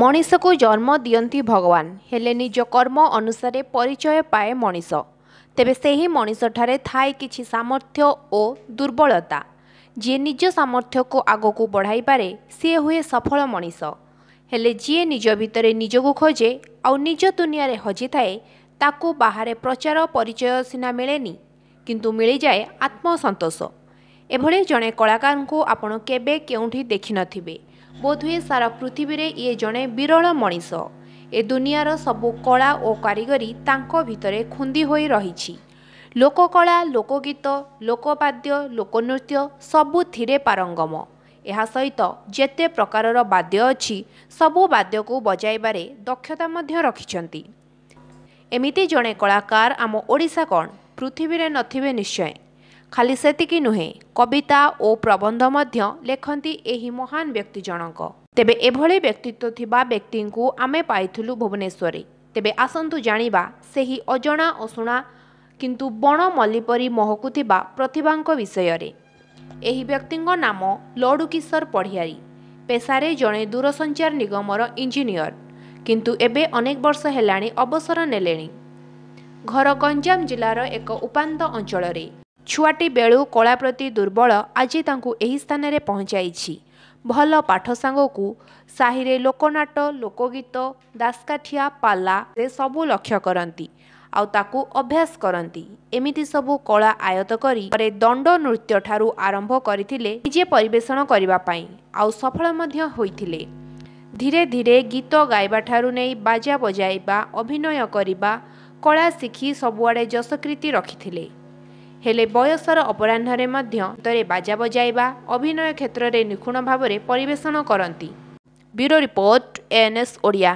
ମଣିଷକୁ ଜନ୍ମ ଦିଅନ୍ତି ଭଗବାନ ହେଲେ ନିଜ କର୍ମ ଅନୁସାରେ ପରିଚୟ ପାଏ ମଣିଷ ତେବେ ସେହି ମଣିଷଠାରେ ଥାଏ କିଛି ସାମର୍ଥ୍ୟ ଓ ଦୁର୍ବଳତା ଯିଏ ନିଜ ସାମର୍ଥ୍ୟକୁ ଆଗକୁ ବଢ଼ାଇପାରେ ସିଏ ହୁଏ ସଫଳ ମଣିଷ ହେଲେ ଯିଏ ନିଜ ଭିତରେ ନିଜକୁ ଖୋଜେ ଆଉ ନିଜ ଦୁନିଆରେ ହଜିଥାଏ ତାକୁ ବାହାରେ ପ୍ରଚାର ପରିଚୟ ସିନା ମିଳେନି କିନ୍ତୁ ମିଳିଯାଏ ଆତ୍ମସନ୍ତୋଷ ଏଭଳି ଜଣେ କଳାକାରଙ୍କୁ ଆପଣ କେବେ କେଉଁଠି ଦେଖିନଥିବେ ବୋଧହୁଏ ସାରା ପୃଥିବୀରେ ଇଏ ଜଣେ ବିରଳ ମଣିଷ ଏ ଦୁନିଆର ସବୁ କଳା ଓ କାରିଗରୀ ତାଙ୍କ ଭିତରେ ଖୁନ୍ଦି ହୋଇ ରହିଛି ଲୋକକଳା ଲୋକଗୀତ ଲୋକବାଦ୍ୟ ଲୋକନୃତ୍ୟ ସବୁଥିରେ ପାରଙ୍ଗମ ଏହା ସହିତ ଯେତେ ପ୍ରକାରର ବାଦ୍ୟ ଅଛି ସବୁ ବାଦ୍ୟକୁ ବଜାଇବାରେ ଦକ୍ଷତା ମଧ୍ୟ ରଖିଛନ୍ତି ଏମିତି ଜଣେ କଳାକାର ଆମ ଓଡ଼ିଶା କ'ଣ ପୃଥିବୀରେ ନଥିବେ ନିଶ୍ଚୟ ଖାଲି ସେତିକି ନୁହେଁ କବିତା ଓ ପ୍ରବନ୍ଧ ମଧ୍ୟ ଲେଖନ୍ତି ଏହି ମହାନ ବ୍ୟକ୍ତି ଜଣଙ୍କ ତେବେ ଏଭଳି ବ୍ୟକ୍ତିତ୍ୱ ଥିବା ବ୍ୟକ୍ତିଙ୍କୁ ଆମେ ପାଇଥିଲୁ ଭୁବନେଶ୍ୱରରେ ତେବେ ଆସନ୍ତୁ ଜାଣିବା ସେହି ଅଜଣା ଅଶୁଣା କିନ୍ତୁ ବଣ ମଲ୍ଲି ପରି ମହକୁଥିବା ପ୍ରତିଭାଙ୍କ ବିଷୟରେ ଏହି ବ୍ୟକ୍ତିଙ୍କ ନାମ ଲଡ଼ୁକିଶୋର ପଢ଼ିଆରୀ ପେସାରେ ଜଣେ ଦୂରସଞ୍ଚାର ନିଗମର ଇଞ୍ଜିନିୟର କିନ୍ତୁ ଏବେ ଅନେକ ବର୍ଷ ହେଲାଣି ଅବସର ନେଲେଣି ଘର ଗଞ୍ଜାମ ଜିଲ୍ଲାର ଏକ ଉପାନ୍ତ ଅଞ୍ଚଳରେ ଛୁଆଟି ବେଳୁ କଳା ପ୍ରତି ଦୁର୍ବଳ ଆଜି ତାଙ୍କୁ ଏହି ସ୍ଥାନରେ ପହଞ୍ଚାଇଛି ଭଲ ପାଠ ସାଙ୍ଗକୁ ସାହିରେ ଲୋକନାଟ ଲୋକଗୀତ ଦାସକାଠିଆ ପାଲାରେ ସବୁ ଲକ୍ଷ୍ୟ କରନ୍ତି ଆଉ ତାକୁ ଅଭ୍ୟାସ କରନ୍ତି ଏମିତି ସବୁ କଳା ଆୟତ କରି ପରେ ଦଣ୍ଡ ନୃତ୍ୟ ଠାରୁ ଆରମ୍ଭ କରିଥିଲେ ନିଜେ ପରିବେଷଣ କରିବା ପାଇଁ ଆଉ ସଫଳ ମଧ୍ୟ ହୋଇଥିଲେ ଧୀରେ ଧୀରେ ଗୀତ ଗାଇବା ଠାରୁ ନେଇ ବାଜା ବଜାଇବା ଅଭିନୟ କରିବା କଳା ଶିଖି ସବୁଆଡ଼େ ଯଶକୃତି ରଖିଥିଲେ ହେଲେ ବୟସର ଅପରାହ୍ନରେ ମଧ୍ୟ ଗୀତରେ ବାଜା ବଜାଇବା ଅଭିନୟ କ୍ଷେତ୍ରରେ ନିଖୁଣ ଭାବରେ ପରିବେଷଣ କରନ୍ତି ବ୍ୟୁରୋ ରିପୋର୍ଟ ଏଏନ୍ଏସ୍ ଓଡ଼ିଆ